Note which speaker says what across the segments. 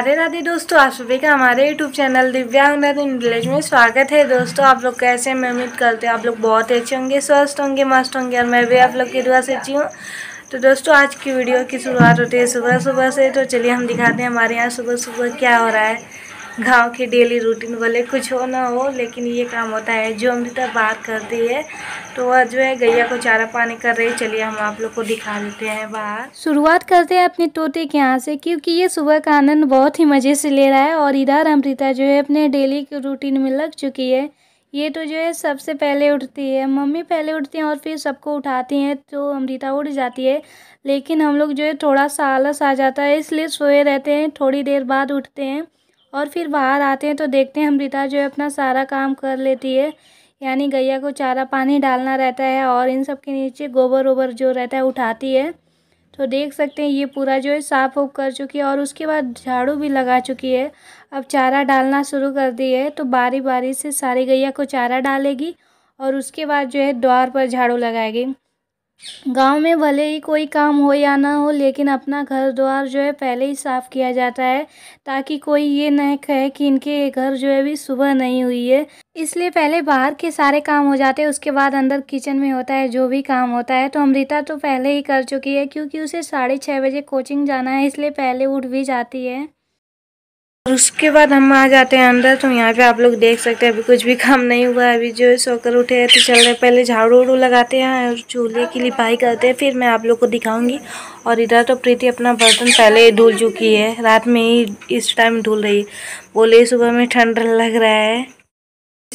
Speaker 1: राधे राधे दोस्तों आप सभी का हमारे यूट्यूब चैनल दिव्या विलेज में स्वागत है दोस्तों आप लोग कैसे मैं उम्मीद करते हैं आप लोग बहुत अच्छे होंगे स्वस्थ होंगे मस्त होंगे और मैं भी आप लोग की दुआ से अच्छी हूँ तो दोस्तों आज की वीडियो की शुरुआत होती है सुबह सुबह से तो चलिए हम दिखाते हैं हमारे यहाँ सुबह सुबह क्या हो रहा है गांव के डेली रूटीन वाले कुछ हो ना हो लेकिन ये काम होता है जो अमृता बात करती है तो वह जो है गैया को चारा पानी कर रही चलिए हम आप लोग को दिखा देते हैं बाहर
Speaker 2: शुरुआत करते हैं अपने तोते के यहाँ से क्योंकि ये सुबह का आनंद बहुत ही मज़े से ले रहा है और इधर अमृता जो है अपने डेली रूटीन में लग चुकी है ये तो जो है सबसे पहले उठती है मम्मी पहले उठती हैं और फिर सबको उठाती हैं तो अमृता उठ जाती है लेकिन हम लोग जो है थोड़ा सा आलस आ जाता है इसलिए सोए रहते हैं थोड़ी देर बाद उठते हैं और फिर बाहर आते हैं तो देखते हैं अमृता जो है अपना सारा काम कर लेती है यानी गैया को चारा पानी डालना रहता है और इन सब के नीचे गोबर वोबर जो रहता है उठाती है तो देख सकते हैं ये पूरा जो है साफ उफ कर चुकी है और उसके बाद झाड़ू भी लगा चुकी है अब चारा डालना शुरू कर दी है तो बारी बारी से सारी गैया को चारा डालेगी और उसके बाद जो है द्वार पर झाड़ू लगाएगी गांव में भले ही कोई काम हो या ना हो लेकिन अपना घर द्वार जो है पहले ही साफ़ किया जाता है ताकि कोई ये न कहे कि इनके घर जो है अभी सुबह नहीं हुई है इसलिए पहले बाहर के सारे काम हो जाते हैं उसके बाद अंदर किचन में होता है जो भी काम होता है तो अमृता तो पहले ही कर चुकी है क्योंकि उसे साढ़े छः बजे कोचिंग जाना है इसलिए पहले उठ भी जाती है
Speaker 1: और उसके बाद हम आ जाते हैं अंदर तो यहाँ पे आप लोग देख सकते हैं अभी कुछ भी काम नहीं हुआ है अभी जो है सोकर उठे हैं तो चल रहे पहले झाड़ू उड़ू लगाते हैं और चूल्हे की लिपाई करते हैं फिर मैं आप लोग को दिखाऊंगी और इधर तो प्रीति अपना बर्तन पहले ही धुल चुकी है रात में ही इस टाइम धुल रही है बोले सुबह में ठंड लग रहा है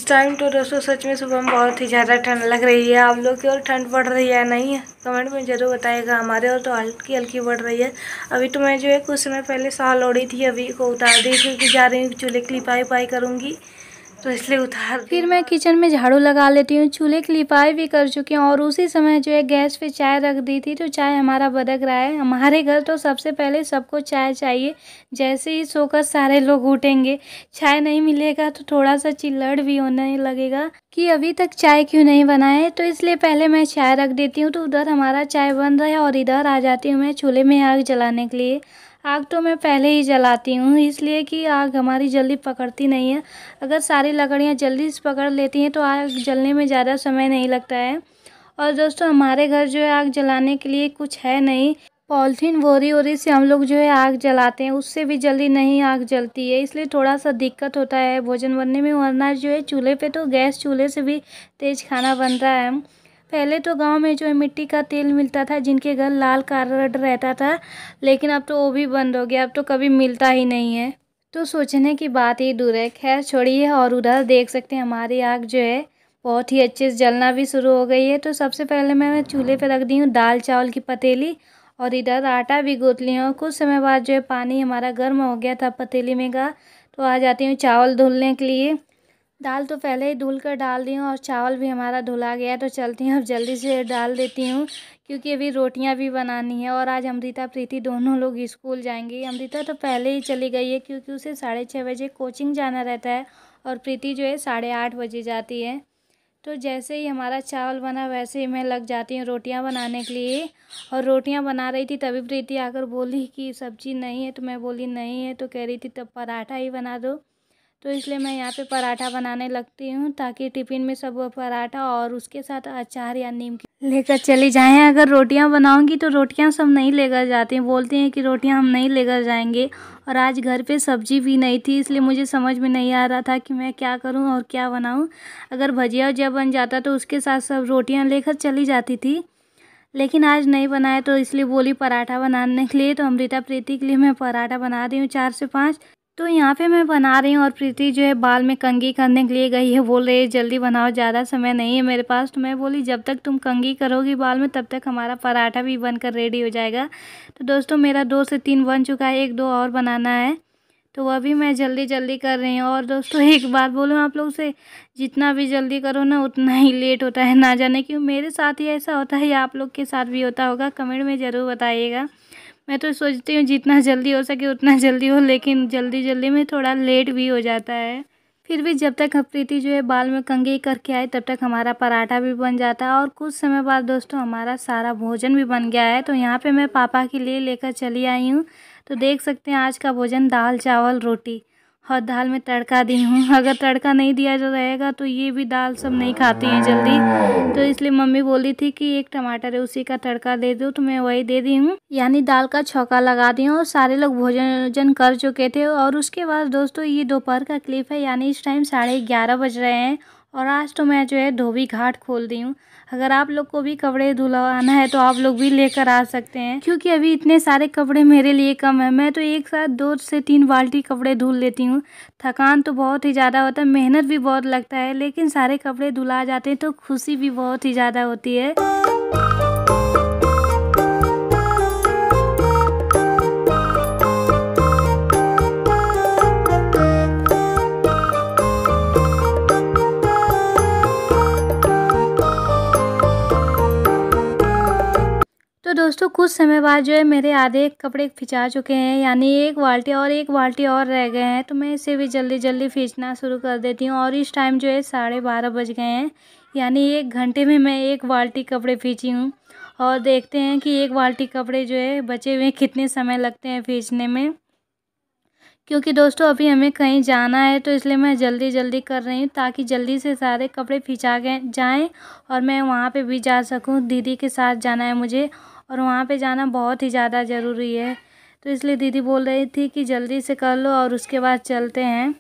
Speaker 1: इस टाइम तो दोस्तों सच में सुबह में बहुत ही ज़्यादा ठंड लग रही है आप लोग की और ठंड पड़ रही है नहीं कमेंट में ज़रूर बताएगा हमारे और तो हल्की हल्की बढ़ रही है अभी तो मैं जो है कुछ समय पहले साल ओढ़ी थी अभी को उतार दी क्योंकि जा रही हूँ चूल्हे की लिपाई पाई करूँगी
Speaker 2: तो इसलिए उतार फिर मैं किचन में झाड़ू लगा लेती हूँ चूल्हे की लिपाई भी कर चुकी हूँ और उसी समय जो है गैस पे चाय रख दी थी तो चाय हमारा बदक रहा है हमारे घर तो सबसे पहले सबको चाय चाहिए जैसे ही सोकर सारे लोग उठेंगे चाय नहीं मिलेगा तो थोड़ा सा चिल्लड़ भी होने लगेगा कि अभी तक चाय क्यों नहीं बनाए तो इसलिए पहले मैं चाय रख देती हूँ तो उधर हमारा चाय बन रहा है और इधर आ जाती हूँ मैं चूल्हे में आग जलाने के लिए आग तो मैं पहले ही जलाती हूँ इसलिए कि आग हमारी जल्दी पकड़ती नहीं है अगर सारी लकड़ियाँ जल्दी से पकड़ लेती हैं तो आग जलने में ज़्यादा समय नहीं लगता है और दोस्तों हमारे घर जो है आग जलाने के लिए कुछ है नहीं पॉलिथीन बोरी वोरी से हम लोग जो है आग जलाते हैं उससे भी जल्दी नहीं आग जलती है इसलिए थोड़ा सा दिक्कत होता है भोजन बनने में वरना जो है चूल्हे पे तो गैस चूल्हे से भी तेज़ खाना बन रहा है पहले तो गांव में जो है मिट्टी का तेल मिलता था जिनके घर लाल कार्ड रहता था लेकिन अब तो वो भी बंद हो गया अब तो कभी मिलता ही नहीं है तो सोचने की बात ही दूर है खैर छोड़िए और उधर देख सकते हैं हमारी आग जो है बहुत ही अच्छे से जलना भी शुरू हो गई है तो सबसे पहले मैं चूल्हे पर रख दी हूँ दाल चावल की पतीली और इधर आटा भी गूँथ ली हूँ कुछ समय बाद जो है पानी हमारा गर्म हो गया था पतीली में का तो आ जाती हूँ चावल धुलने के लिए दाल तो पहले ही धुल कर डाल दी हूँ और चावल भी हमारा धुला गया है तो चलती हूँ अब जल्दी से डाल देती हूँ क्योंकि अभी रोटियाँ भी बनानी है और आज अमृता प्रीति दोनों लोग स्कूल जाएंगी अमृता तो पहले ही चली गई है क्योंकि उसे साढ़े छः बजे कोचिंग जाना रहता है और प्रीति जो है साढ़े आठ बजे जाती है तो जैसे ही हमारा चावल बना वैसे ही मैं लग जाती हूँ रोटियाँ बनाने के लिए और रोटियाँ बना रही थी तभी प्रीति आकर बोली कि सब्जी नहीं है तो मैं बोली नहीं है तो कह रही थी तब पराठा ही बना दो तो इसलिए मैं यहाँ पे पराठा बनाने लगती हूँ ताकि टिफ़िन में सब पराठा और उसके साथ अचार या नीम लेकर चली जाएँ अगर रोटियाँ बनाऊँगी तो रोटियाँ सब नहीं लेकर जाती हैं बोलते हैं कि रोटियाँ हम नहीं लेकर जाएंगे और आज घर पे सब्जी भी नहीं थी इसलिए मुझे समझ में नहीं आ रहा था कि मैं क्या करूँ और क्या बनाऊँ अगर भजिया उजिया बन जाता तो उसके साथ सब रोटियाँ लेकर चली जाती थी लेकिन आज नहीं बनाया तो इसलिए बोली पराठा बनाने के लिए तो अमृता प्रीति के लिए मैं पराठा बना रही हूँ चार से पाँच तो यहाँ पे मैं बना रही हूँ और प्रीति जो है बाल में कंगी करने के लिए गई है बोल रही है जल्दी बनाओ ज़्यादा समय नहीं है मेरे पास तो मैं बोली जब तक तुम कंगी करोगी बाल में तब तक हमारा पराठा भी बनकर रेडी हो जाएगा तो दोस्तों मेरा दो से तीन बन चुका है एक दो और बनाना है तो वह भी मैं जल्दी जल्दी कर रही हूँ और दोस्तों एक बात बोलूँ आप लोग से जितना भी जल्दी करो ना उतना ही लेट होता है ना जाने क्यों मेरे साथ ही ऐसा होता है या आप लोग के साथ भी होता होगा कमेंट में ज़रूर बताइएगा मैं तो सोचती हूँ जितना जल्दी हो सके उतना जल्दी हो लेकिन जल्दी जल्दी में थोड़ा लेट भी हो जाता है फिर भी जब तक प्रीति जो है बाल में कंगे करके आए तब तक हमारा पराठा भी बन जाता है और कुछ समय बाद दोस्तों हमारा सारा भोजन भी बन गया है तो यहाँ पे मैं पापा के लिए लेकर चली आई हूँ तो देख सकते हैं आज का भोजन दाल चावल रोटी और दाल में तड़का दी हूँ अगर तड़का नहीं दिया रहेगा तो ये भी दाल सब नहीं खाती हैं जल्दी तो इसलिए मम्मी बोली थी कि एक टमाटर है उसी का तड़का दे दो तो मैं वही दे दी हूँ यानी दाल का छौका लगा दी हूँ और सारे लोग भोजन वोजन कर चुके थे और उसके बाद दोस्तों ये दोपहर का क्लिप है यानी इस टाइम साढ़े ग्यारह बज रहे हैं और आज तो मैं जो है धोबी घाट खोल रही हूँ अगर आप लोग को भी कपड़े धुलवाना है तो आप लोग भी लेकर आ सकते हैं क्योंकि अभी इतने सारे कपड़े मेरे लिए कम है मैं तो एक साथ दो से तीन बाल्टी कपड़े धुल लेती हूँ थकान तो बहुत ही ज़्यादा होता है मेहनत भी बहुत लगता है लेकिन सारे कपड़े धुला जाते हैं तो खुशी भी बहुत ही ज़्यादा होती है समय बाद जो है मेरे आधे कपड़े फिंचा चुके हैं यानी एक बाल्टी और एक बाल्टी और रह गए हैं तो मैं इसे भी जल्दी जल्दी फींचना शुरू कर देती हूँ और इस टाइम जो है साढ़े बारह बज गए हैं यानी एक घंटे में मैं एक बाल्टी कपड़े फींची हूँ और देखते हैं कि एक बाल्टी कपड़े जो है बचे हुए कितने समय लगते हैं फींचने में क्योंकि दोस्तों अभी हमें कहीं जाना है तो इसलिए मैं जल्दी जल्दी कर रही हूँ ताकि जल्दी से सारे कपड़े फिंचा गए जाएँ और मैं वहाँ पे भी जा सकूँ दीदी के साथ जाना है मुझे और वहाँ पे जाना बहुत ही ज़्यादा ज़रूरी है तो इसलिए दीदी बोल रही थी कि जल्दी से कर लो और उसके बाद चलते हैं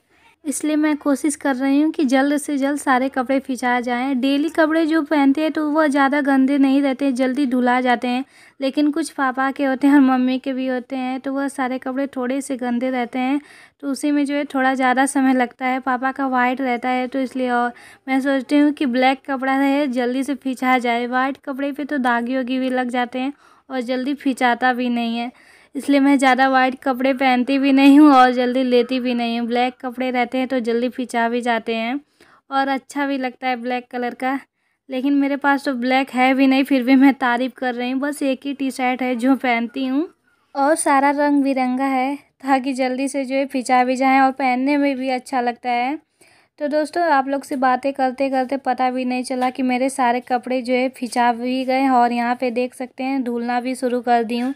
Speaker 2: इसलिए मैं कोशिश कर रही हूँ कि जल्द से जल्द सारे कपड़े फिंचा जाएं डेली कपड़े जो पहनते हैं तो वह ज़्यादा गंदे नहीं रहते जल्दी धुला जाते हैं लेकिन कुछ पापा के होते हैं और मम्मी के भी होते हैं तो वह सारे कपड़े थोड़े से गंदे रहते हैं तो उसी में जो है थोड़ा ज़्यादा समय लगता है पापा का वाइट रहता है तो इसलिए और मैं सोचती हूँ कि ब्लैक कपड़ा रहे जल्दी से फिंचा जाए वाइट कपड़े पर तो दागी वागी भी लग जाते हैं और जल्दी फिंचाता भी नहीं है इसलिए मैं ज़्यादा वाइट कपड़े पहनती भी नहीं हूँ और जल्दी लेती भी नहीं हूँ ब्लैक कपड़े रहते हैं तो जल्दी फिचा भी जाते हैं और अच्छा भी लगता है ब्लैक कलर का लेकिन मेरे पास तो ब्लैक है भी नहीं फिर भी मैं तारीफ़ कर रही हूँ बस एक ही टी शर्ट है जो पहनती हूँ और सारा रंग बिरंगा है ताकि जल्दी से जो है फिचा भी जाएँ और पहनने में भी अच्छा लगता है तो दोस्तों आप लोग से बातें करते करते पता भी नहीं चला कि मेरे सारे कपड़े जो है फिंचा भी गए और यहाँ पे देख सकते हैं धुलना भी शुरू कर दी हूँ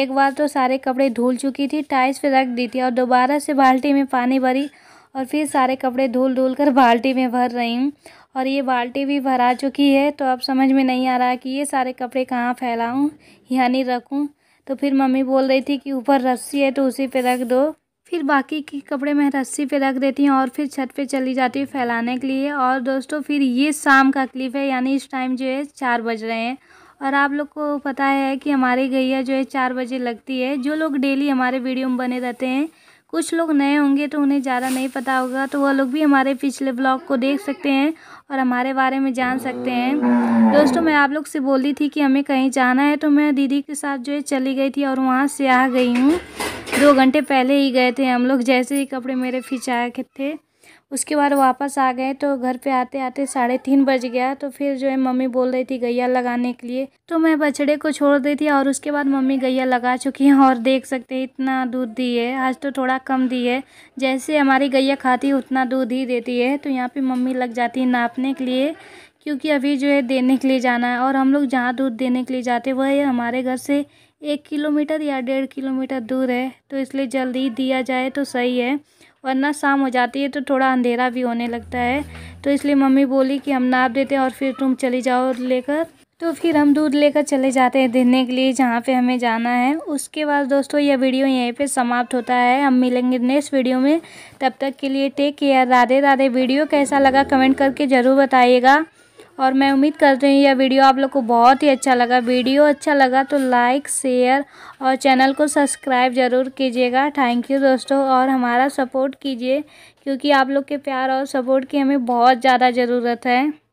Speaker 2: एक बार तो सारे कपड़े धुल चुकी थी टाइल्स पे रख दी थी और दोबारा से बाल्टी में पानी भरी और फिर सारे कपड़े धुल धुल कर बाल्टी में भर रही हूँ और ये बाल्टी भी भरा चुकी है तो अब समझ में नहीं आ रहा कि ये सारे कपड़े कहाँ फैलाऊँ यानी रखूँ तो फिर मम्मी बोल रही थी कि ऊपर रस्सी है तो उसी पर रख दो फिर बाकी के कपड़े मैं रस्सी पे रख देती हूँ और फिर छत पे चली जाती हूँ फैलाने के लिए और दोस्तों फिर ये शाम का क्लिप है यानी इस टाइम जो है चार बज रहे हैं और आप लोग को पता है कि हमारी गैया जो है चार बजे लगती है जो लोग डेली हमारे वीडियो में बने रहते हैं कुछ लोग नए होंगे तो उन्हें ज़्यादा नहीं पता होगा तो वह लोग भी हमारे पिछले ब्लॉग को देख सकते हैं और हमारे बारे में जान सकते हैं दोस्तों मैं आप लोग से बोली थी कि हमें कहीं जाना है तो मैं दीदी के साथ जो है चली गई थी और वहाँ से आ गई हूँ दो घंटे पहले ही गए थे हम लोग जैसे ही कपड़े मेरे फिंचा के थे उसके बाद वापस आ गए तो घर पे आते आते साढ़े तीन बज गया तो फिर जो है मम्मी बोल रही थी गैया लगाने के लिए तो मैं बछड़े को छोड़ दी थी और उसके बाद मम्मी गैया लगा चुकी हैं और देख सकते हैं इतना दूध दी है आज तो थोड़ा कम दी है जैसे हमारी गैया खाती उतना दूध ही देती है तो यहाँ पर मम्मी लग जाती है नापने के लिए क्योंकि अभी जो है देने के लिए जाना है और हम लोग जहाँ दूध देने के लिए जाते वह हमारे घर से एक किलोमीटर या डेढ़ किलोमीटर दूर है तो इसलिए जल्दी दिया जाए तो सही है वरना शाम हो जाती है तो थोड़ा अंधेरा भी होने लगता है तो इसलिए मम्मी बोली कि हम नाप देते हैं और फिर तुम चली जाओ लेकर तो फिर हम दूध लेकर चले जाते हैं देने के लिए जहाँ पे हमें जाना है उसके बाद दोस्तों यह वीडियो यहीं पे समाप्त होता है हम मिलेंगे नेक्स्ट वीडियो में तब तक के लिए take care Radhe Radhe video कैसा लगा कमेंट करके ज़रूर बताइएगा और मैं उम्मीद करती हूँ यह वीडियो आप लोग को बहुत ही अच्छा लगा वीडियो अच्छा लगा तो लाइक शेयर और चैनल को सब्सक्राइब ज़रूर कीजिएगा थैंक यू दोस्तों और हमारा सपोर्ट कीजिए क्योंकि आप लोग के प्यार और सपोर्ट की हमें बहुत ज़्यादा ज़रूरत है